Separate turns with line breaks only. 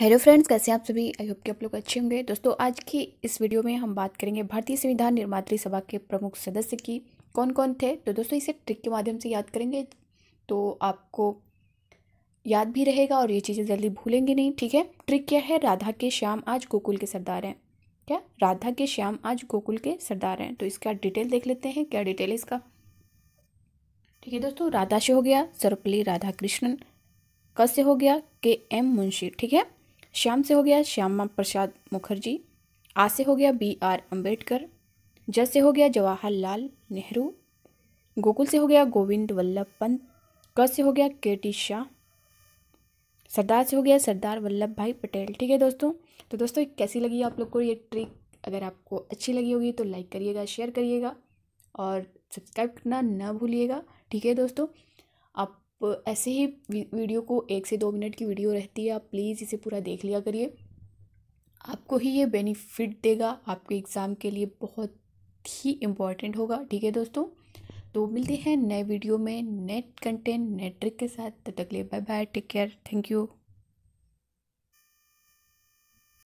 hello friends कैसे आप सभी आई होप कि आप लोग अच्छे होंगे दोस्तों आज की इस वीडियो में हम बात करेंगे भारतीय संविधान निर्मात्री सभा के प्रमुख सदस्य की कौन कौन थे तो दोस्तों इसे ट्रिक के माध्यम से याद करेंगे तो आपको याद भी रहेगा और ये चीज़ें जल्दी भूलेंगे नहीं ठीक है ट्रिक क्या है राधा के श्याम आज गोकुल के सरदार हैं क्या राधा के श्याम आज गोकुल के सरदार हैं तो इसका डिटेल देख लेते हैं क्या डिटेल है इसका ठीक है दोस्तों राधा से हो गया सर्वपल्ली राधा कृष्णन कस से हो गया के एम मुंशी ठीक है श्याम से हो गया श्यामा प्रसाद मुखर्जी आ से हो गया बी आर अम्बेडकर ज से हो गया जवाहरलाल नेहरू गोकुल से हो गया गोविंद वल्लभ पंत क से हो गया के टी शाह सरदार से हो गया सरदार वल्लभ भाई पटेल ठीक है दोस्तों तो दोस्तों कैसी लगी आप लोग को ये ट्रिक अगर आपको अच्छी लगी होगी तो लाइक करिएगा शेयर करिएगा और सब्सक्राइब करना ना भूलिएगा ठीक है दोस्तों आप ऐसे ही वीडियो को एक से दो मिनट की वीडियो रहती है आप प्लीज़ इसे पूरा देख लिया करिए आपको ही ये बेनिफिट देगा आपके एग्ज़ाम के लिए बहुत ही इम्पॉर्टेंट होगा ठीक है दोस्तों तो मिलते हैं नए वीडियो में नेट कंटेंट नेट ट्रिक के साथ तब तक लिए bye bye take care thank you